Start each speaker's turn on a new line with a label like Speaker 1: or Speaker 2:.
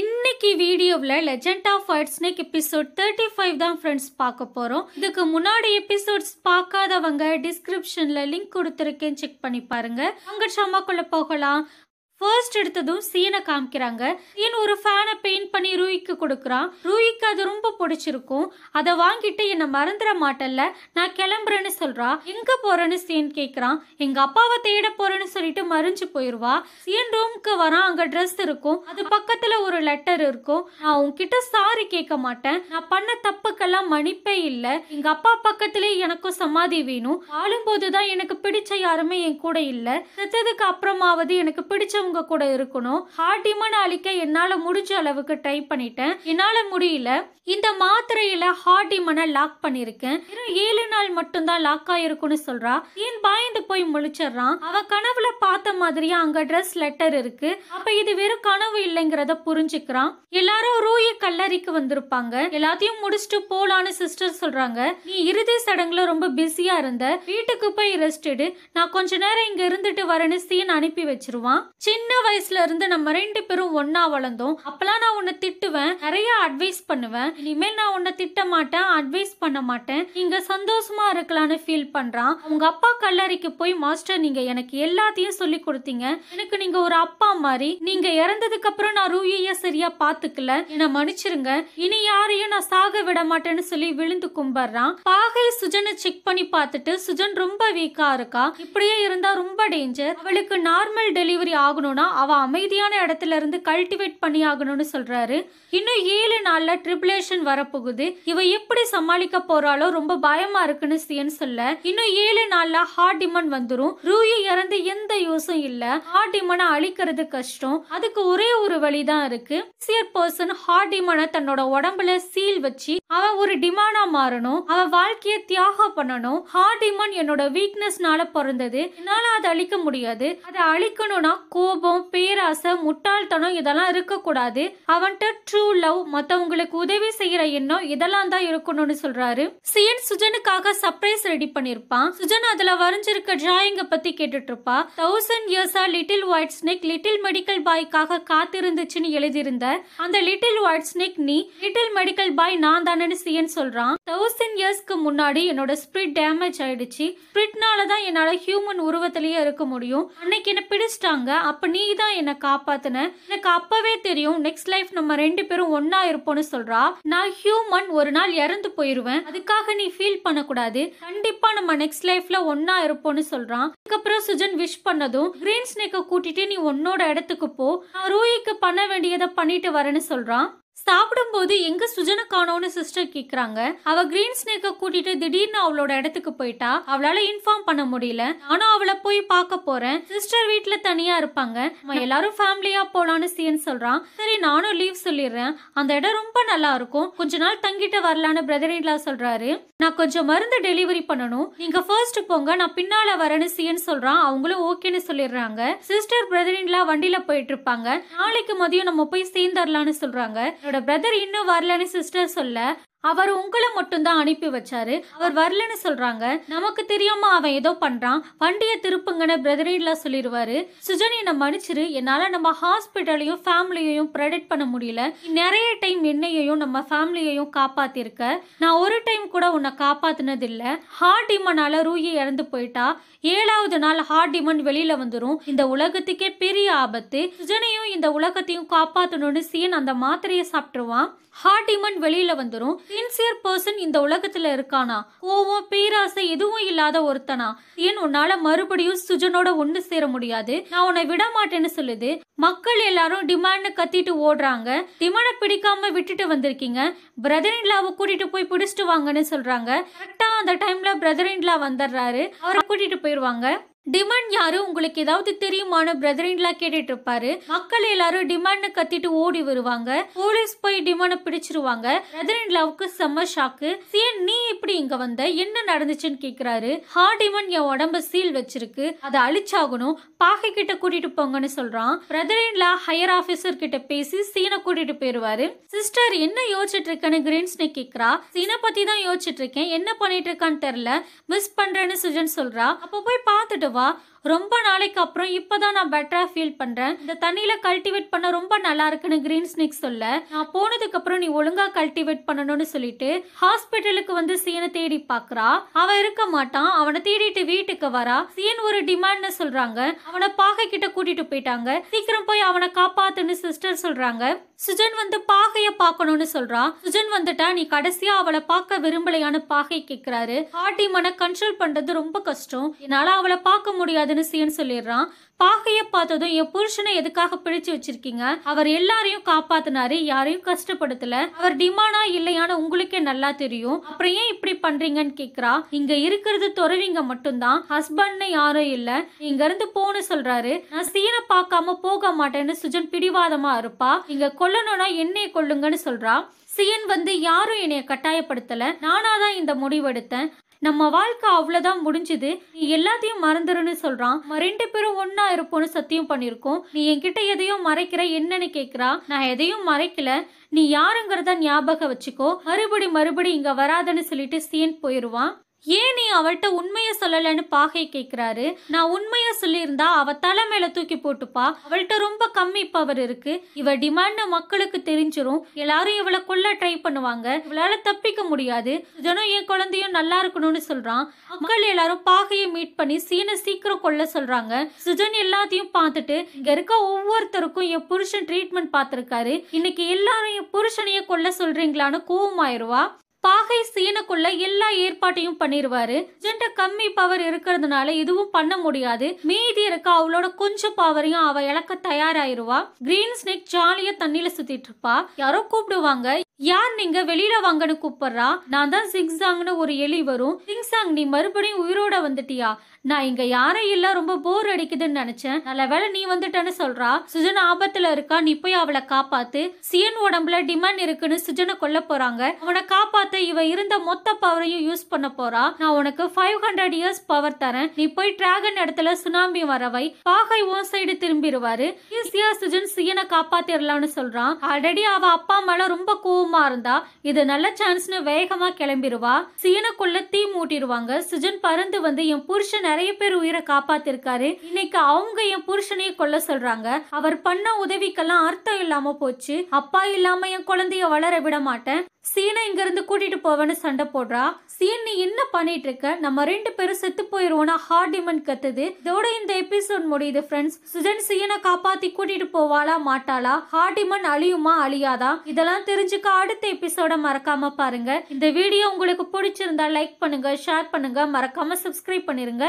Speaker 1: இன்னைக்கு வீடியோவில் legend of white snake episode thirty five தான் ஃப்ரெண்ட்ஸ் பார்க்க போகிறோம் இதுக்கு முன்னாடி எபிசோட்ஸ் பார்க்காதவங்க டிஸ்கிரிப்ஷனில் லிங்க் கொடுத்துருக்கேன் செக் பண்ணி பாருங்க அங்கே ஷமாக்குள்ளே போகலாம் ஃபர்ஸ்ட் எடுத்ததும் சீனை காமிக்கிறாங்க சீன் ஒரு ஃபேனை பெயிண்ட் பண்ணி ரூயிக்கு கொடுக்குறான் ரூயிக்கு அது ரொம்ப பிடிச்சிருக்கும் அதை வாங்கிட்டு என்னை மறந்துட மாட்டல்ல நான் கிளம்புறேன்னு சொல்றா எங்க போறேன்னு சீன் கேட்குறான் எங்க அப்பாவை தேட போறேன்னு சொல்லிட்டு மறைஞ்சு போயிடுவா சீன் ரூம்க்கு வரான் அங்கே ட்ரெஸ் இருக்கும் அது பக்கத்தில் ஒரு லெட்டர் இருக்கும் நான் உன்கிட்ட சாரி கேட்க மாட்டேன் நான் பண்ண தப்புக்கெல்லாம் மன்னிப்பே இல்லை எங்க அப்பா பக்கத்துலேயே எனக்கும் சமாதி வேணும் ஆளும்போது தான் எனக்கு பிடிச்ச யாருமே என் கூட இல்லை செத்ததுக்கு அப்புறமாவது எனக்கு பிடிச்ச உங்க கூட இருக்கணும் ஹார்ட் டிமன் அழிக்க என்னால முடிஞ்ச அளவுக்கு ட்ரை பண்ணிட்டேன் என்னால் முடியல இந்த மாத்திரையில ஹார்ட் டிமனை லாக் பண்ணியிருக்கேன் ஏழு நாள் மட்டும்தான் லாக் ஆயிருக்கும்னு சொல்றா ஏன் பாய்ந்து போய் முழிச்சிடுறான் அவ கனவுல பார்த்த மாதிரியே அங்க ட்ரெஸ் லெட்டர் இருக்கு அப்ப இது வெறும் கனவு இல்லைங்கிறத புரிஞ்சுக்கிறான் எல்லாரும் ரூய கல்லறிக்கு வந்திருப்பாங்க எல்லாத்தையும் முடிச்சுட்டு போலான்னு சிஸ்டர் சொல்றாங்க நீ இறுதி சடங்குல ரொம்ப பிஸியா இருந்த வீட்டுக்கு போய் ரெஸ்ட் எடு நான் கொஞ்ச நேரம் இங்க இருந்துட்டு வரேன்னு சீன் அனுப்பி வச்சிருவான் சின்ன வயசுல இருந்து நம்ம ரெண்டு பேரும் ஒன்னா வளர்ந்தோம் அப்பெல்லாம் நான் உன்னை திட்டுவேன் நிறைய அட்வைஸ் பண்ணுவேன் இனிமேல் நான் உன்னை திட்ட மாட்டேன் அட்வைஸ் பண்ண மாட்டேன் இங்க சந்தோஷமா இருக்கலாம்னு ஃபீல் பண்றான் உங்க அப்பா கல்லறைக்கு போய் மாஸ்டர் நீங்க எனக்கு எல்லாத்தையும் சொல்லி கொடுத்தீங்க எனக்கு நீங்க ஒரு அப்பா மாதிரி நீங்க இறந்ததுக்கு அப்புறம் அப்புறம் நான் ரூயிய சரியா பாத்துக்கல என்ன மன்னிச்சிருங்க இனி யாரையும் நான் சாக விட மாட்டேன்னு சொல்லி விழுந்து கும்பிடுறான் பாகை சுஜனை செக் பண்ணி பார்த்துட்டு சுஜன் ரொம்ப வீக்கா இருக்கா இப்படியே இருந்தா ரொம்ப டேஞ்சர் அவளுக்கு நார்மல் டெலிவரி ஆகணும்னா அவ அமைதியான இடத்துல இருந்து கல்டிவேட் பண்ணி ஆகணும்னு சொல்றாரு இன்னும் ஏழு நாள்ல ட்ரிபுலேஷன் வரப்போகுது இவ எப்படி சமாளிக்க போறாளோ ரொம்ப பயமா இருக்குன்னு சியன் சொல்ல இன்னும் ஏழு நாள்ல ஹார்ட் டிமன் வந்துரும் ரூயி இறந்து எந்த யூஸும் இல்ல ஹார்ட் டிமனை அழிக்கிறது கஷ்டம் அதுக்கு ஒரே ஒரு ஒரு வழி தான் இருக்கு சியர் பர்சன் ஹார்டிமான தன்னோட உடம்புல சீல் வச்சு அவன் ஒரு டிமானா மாறணும் அவன் வாழ்க்கையை தியாகம் பண்ணணும் ஹார்ட் டிமான் என்னோட வீக்னஸ்னால பிறந்தது என்னால அதை அழிக்க முடியாது அதை அழிக்கணும்னா கோபம் பேராசை முட்டாள்தனம் இதெல்லாம் இருக்கக்கூடாது அவன்கிட்ட ட்ரூ லவ் மற்றவங்களுக்கு உதவி செய்யற எண்ணம் இதெல்லாம் தான் இருக்கணும்னு சொல்றாரு சியன் சுஜனுக்காக சர்ப்ரைஸ் ரெடி பண்ணிருப்பான் சுஜன் அதுல வரைஞ்சிருக்க டிராயிங்க பத்தி கேட்டுட்டு இருப்பா தௌசண்ட் இயர்ஸா little white snake little medical பாய்க்காக காத்திருந்துச்சுன்னு எழுதியிருந்த அந்த லிட்டில் ஒயிட் ஸ்னேக் நீ லிட்டில் மெடிக்கல் பாய் நான் தானே கனடிசியன் சொல்றான் தௌசண்ட் இயர்ஸ்க்கு முன்னாடி என்னோட ஸ்பிரிட் டேமேஜ் ஆயிடுச்சு ஸ்பிரிட்னால தான் என்னால ஹியூமன் உருவத்திலேயே இருக்க முடியும் அன்னைக்கு என்ன பிடிச்சிட்டாங்க அப்ப நீ தான் என்ன காப்பாத்தின எனக்கு அப்பவே தெரியும் நெக்ஸ்ட் லைஃப் நம்ம ரெண்டு பேரும் ஒன்னா இருப்போம்னு சொல்றா நான் ஹியூமன் ஒரு நாள் இறந்து போயிருவேன் அதுக்காக நீ ஃபீல் பண்ணக்கூடாது கண்டிப்பா நம்ம நெக்ஸ்ட் லைஃப்ல ஒன்னா இருப்போம்னு சொல்றான் அதுக்கப்புறம் சுஜன் விஷ் பண்ணதும் கிரீன் ஸ்னேக்கை கூட்டிட்டு நீ உன்னோட இடத்துக்கு போ நான் ரூயிக்கு பண்ண வேண்டியதை பண்ணிட்டு வரேன்னு சொல்றான் சாப்பிடும்போது எங்க சுஜனை காணோன்னு சிஸ்டர் கேக்குறாங்க அவ கிரீன் ஸ்னேக்க கூட்டிட்டு திடீர்னு அவளோட இடத்துக்கு போயிட்டா அவளால இன்ஃபார்ம் பண்ண முடியல நானும் அவளை போய் பார்க்க போறேன் சிஸ்டர் வீட்டுல தனியா இருப்பாங்க எல்லாரும் ஃபேமிலியா போலான்னு சீன் சொல்றான் சரி நானும் லீவ் சொல்லிடுறேன் அந்த இடம் ரொம்ப நல்லா இருக்கும் கொஞ்ச நாள் தங்கிட்டு வரலான்னு பிரதர் இன்லா சொல்றாரு நான் கொஞ்சம் மருந்து டெலிவரி பண்ணணும் நீங்க ஃபர்ஸ்ட் போங்க நான் பின்னால வரேன்னு சீன் சொல்றான் அவங்களும் ஓகேன்னு சொல்லிடுறாங்க சிஸ்டர் பிரதர் இன்லா வண்டியில போயிட்டு இருப்பாங்க நாளைக்கு மதியம் நம்ம போய் சேர்ந்துடலான்னு சொல்றாங்க என்னோட பிரதர் இன்னும் வரலன்னு சிஸ்டர் சொல்ல அவர் உங்களை மட்டும்தான் அனுப்பி வச்சாரு அவர் வரலன்னு சொல்றாங்க நமக்கு தெரியாம அவன் ஏதோ பண்றான் வண்டியை திருப்புங்கன்னு பிரதரீட்லாம் சொல்லிடுவாரு சுஜன் என்னை மன்னிச்சிரு என்னால நம்ம ஹாஸ்பிட்டலையும் ஃபேமிலியையும் ப்ரொடெக்ட் பண்ண முடியல நிறைய டைம் என்னையையும் நம்ம ஃபேமிலியையும் காப்பாத்திருக்க நான் ஒரு டைம் கூட உன்னை காப்பாத்தினது இல்ல ஹார்ட் டிமனால ரூயி இறந்து போயிட்டா ஏழாவது நாள் ஹார்ட் டிமன் வெளியில வந்துடும் இந்த உலகத்துக்கே பெரிய ஆபத்து சுஜனையும் இந்த உலகத்தையும் காப்பாத்தணும்னு சீன் அந்த மாத்திரையை சாப்பிட்டுருவான் ஹார்ட் டிமன் வெளியில வந்துடும் சின்சியர் பர்சன் இந்த உலகத்துல இருக்கானா கோவம் பேராசை எதுவும் இல்லாத ஒருத்தனா ஏன் உன்னால மறுபடியும் சுஜனோட ஒன்று சேர முடியாது நான் உன்னை விட மாட்டேன்னு சொல்லுது மக்கள் எல்லாரும் டிமாண்ட் கத்திட்டு ஓடுறாங்க டிமாண்டை பிடிக்காம விட்டுட்டு வந்திருக்கீங்க பிரதர் இன்லாவை கூட்டிட்டு போய் பிடிச்சிட்டு வாங்கன்னு சொல்றாங்க கரெக்டா அந்த டைம்ல பிரதர் இன்லா வந்துடுறாரு அவரை கூட்டிட்டு போயிடுவாங்க டிமன் யாரு உங்களுக்கு ஏதாவது தெரியுமான பிரதரின்லாம் கேட்டுட்டு இருப்பாரு மக்கள் எல்லாரும் டிமாண்ட் கத்திட்டு ஓடி வருவாங்க போலீஸ் போய் டிமாண்ட பிடிச்சிருவாங்க பிரதரின் லவ்க்கு செம்ம ஷாக்கு சீன் நீ எப்படி இங்க வந்த என்ன நடந்துச்சுன்னு கேக்குறாரு ஹா டிமன் என் உடம்ப சீல் வச்சிருக்கு அதை அழிச்சாகணும் பாக்கை கிட்ட கூட்டிட்டு போங்கன்னு சொல்றான் பிரதரின்லா ஹையர் ஆபீசர் கிட்ட பேசி சீனை கூட்டிட்டு போயிருவாரு சிஸ்டர் என்ன யோசிச்சுட்டு இருக்கேன்னு கிரீன்ஸ்னு கேக்குறா சீனை பத்தி தான் யோசிச்சுட்டு இருக்கேன் என்ன பண்ணிட்டு இருக்கான்னு தெரியல மிஸ் பண்றேன்னு சுஜன் சொல்றா அப்ப போய் பாத்துட்டு ಅಥವಾ ரொம்ப நாளைக்கு அப்புறம் இப்போதான் நான் பெட்டராக ஃபீல் பண்ணுறேன் இந்த தண்ணியில் கல்டிவேட் பண்ண ரொம்ப நல்லா இருக்குன்னு கிரீன் ஸ்னேக் சொல்ல நான் போனதுக்கப்புறம் நீ ஒழுங்காக கல்டிவேட் பண்ணணும்னு சொல்லிட்டு ஹாஸ்பிட்டலுக்கு வந்து சீனை தேடி பார்க்குறா அவன் இருக்க மாட்டான் அவனை தேடிட்டு வீட்டுக்கு வரா சீன் ஒரு டிமாண்ட் சொல்கிறாங்க அவனை பாகை கிட்ட கூட்டிட்டு போயிட்டாங்க சீக்கிரம் போய் அவனை காப்பாத்துன்னு சிஸ்டர் சொல்கிறாங்க சுஜன் வந்து பாகைய பார்க்கணும்னு சொல்றான் சுஜன் வந்துட்டா நீ கடைசியா அவளை பார்க்க விரும்பலையான பாகை கேக்குறாரு பாட்டி மன கண்ட்ரோல் பண்றது ரொம்ப கஷ்டம் என்னால அவளை பார்க்க முடியாது மதனசின்னு சொல்லிடுறான் பாகைய பார்த்ததும் என் புருஷனை எதுக்காக பிடிச்சு வச்சிருக்கீங்க அவர் எல்லாரையும் காப்பாத்தினாரு யாரையும் கஷ்டப்படுத்தல அவர் டிமானா இல்லையான்னு உங்களுக்கே நல்லா தெரியும் அப்புறம் ஏன் இப்படி பண்றீங்கன்னு கேக்குறா இங்க இருக்கிறது துறவிங்க மட்டும்தான் ஹஸ்பண்ட்னு யாரும் இல்ல இங்க இருந்து போன சொல்றாரு நான் சீனை பார்க்காம போக மாட்டேன்னு சுஜன் பிடிவாதமா இருப்பா இங்க கொல்லணும்னா என்னைய கொள்ளுங்கன்னு சொல்றா சியன் வந்து யாரும் என்னைய கட்டாயப்படுத்தல நானாதான் இந்த முடிவெடுத்தேன் நம்ம வாழ்க்கை அவ்வளோதான் முடிஞ்சுது நீ எல்லாத்தையும் மறந்துருன்னு சொல்கிறான் நம்ம ரெண்டு பேரும் ஒன்றா இருப்போம்னு சத்தியம் பண்ணியிருக்கோம் நீ என்கிட்ட எதையும் மறைக்கிற என்னன்னு கேட்குறா நான் எதையும் மறைக்கல நீ யாருங்கிறத ஞாபகம் வச்சுக்கோ மறுபடி மறுபடி இங்கே வராதன்னு சொல்லிட்டு சீன் போயிடுவான் ஏன் நீ அவள்கிட்ட உண்மையை சொல்லலைன்னு பாகை கேட்குறாரு நான் உண்மையை சொல்லியிருந்தா அவ தலை மேல தூக்கி போட்டுப்பா அவள்கிட்ட ரொம்ப கம்மி பவர் இருக்கு இவ டிமாண்ட் மக்களுக்கு தெரிஞ்சிரும் எல்லாரும் இவளை கொல்ல ட்ரை பண்ணுவாங்க இவளால தப்பிக்க முடியாது ஜனம் என் குழந்தையும் நல்லா இருக்கணும்னு சொல்றான் மக்கள் எல்லாரும் பாகையை மீட் பண்ணி சீனை சீக்கிரம் கொல்ல சொல்றாங்க சுஜன் எல்லாத்தையும் பார்த்துட்டு இங்க இருக்க ஒவ்வொருத்தருக்கும் என் புருஷன் ட்ரீட்மெண்ட் பார்த்துருக்காரு இன்னைக்கு எல்லாரும் என் புருஷனையே கொல்ல சொல்றீங்களான்னு கோவமாயிருவா பாகை சீனுக்குள்ள எல்லா ஏற்பாட்டையும் பண்ணிருவாரு ஜென்ட கம்மி பவர் இருக்கிறதுனால இதுவும் பண்ண முடியாது மீதி இருக்க அவளோட கொஞ்சம் பவரையும் அவ இழக்க தயாராயிருவா கிரீன் ஸ்னேக் ஜாலியா தண்ணியில சுத்திட்டு இருப்பா யாரோ கூப்பிடுவாங்க யார் நீங்க வெளியில வாங்கன்னு கூப்பிடுறா நான் தான் சிங்சாங்னு ஒரு எலி வரும் சிங்சாங் நீ மறுபடியும் உயிரோட வந்துட்டியா நான் இங்க யாரும் இல்ல ரொம்ப போர் அடிக்குதுன்னு நினைச்சேன் நல்ல வேலை நீ வந்துட்டேன்னு சொல்றா சுஜன் ஆபத்துல இருக்கா நீ போய் அவளை காப்பாத்து சியன் உடம்புல டிமாண்ட் இருக்குன்னு சுஜனை கொல்ல போறாங்க அவனை காப்பாத்த இவ இருந்த மொத்த பவரையும் யூஸ் பண்ண போறா நான் உனக்கு ஃபைவ் ஹண்ட்ரட் இயர்ஸ் பவர் தரேன் நீ போய் டிராகன் இடத்துல சுனாமி வரவை பாகை உன் சைடு திரும்பிடுவாரு ஈஸியா சுஜன் சியனை காப்பாத்திரலாம்னு சொல்றான் ஆல்ரெடி அவ அப்பா மேல ரொம்ப கோவம் சும்மா இருந்தா இது நல்ல சான்ஸ்னு வேகமா கிளம்பிடுவா சீனக்குள்ள தீ மூட்டிடுவாங்க சுஜன் பறந்து வந்து என் புருஷன் நிறைய பேர் உயிரை காப்பாத்திருக்காரு இன்னைக்கு அவங்க என் புருஷனையே கொல்ல சொல்றாங்க அவர் பண்ண உதவிக்கெல்லாம் அர்த்தம் இல்லாம போச்சு அப்பா இல்லாம என் குழந்தைய வளர விட மாட்டேன் சீனை இருந்து கூட்டிட்டு போவேன்னு சண்டை போடுறா சீன் நீ என்ன பண்ணிட்டு இருக்க நம்ம ரெண்டு பேரும் செத்து போயிருவோம்னா ஹார்டிமன் கத்துது இதோட இந்த எபிசோட் முடியுது ஃப்ரெண்ட்ஸ் சுஜன் சீனை காப்பாத்தி கூட்டிட்டு போவாளா மாட்டாளா ஹார்டிமன் அழியுமா அழியாதா இதெல்லாம் தெரிஞ்சுக்க அடுத்த எபிசோட மறக்காம பாருங்க இந்த வீடியோ உங்களுக்கு பிடிச்சிருந்தா லைக் பண்ணுங்க ஷேர் பண்ணுங்க மறக்காம சப்ஸ்கிரைப் பண்ணிருங்க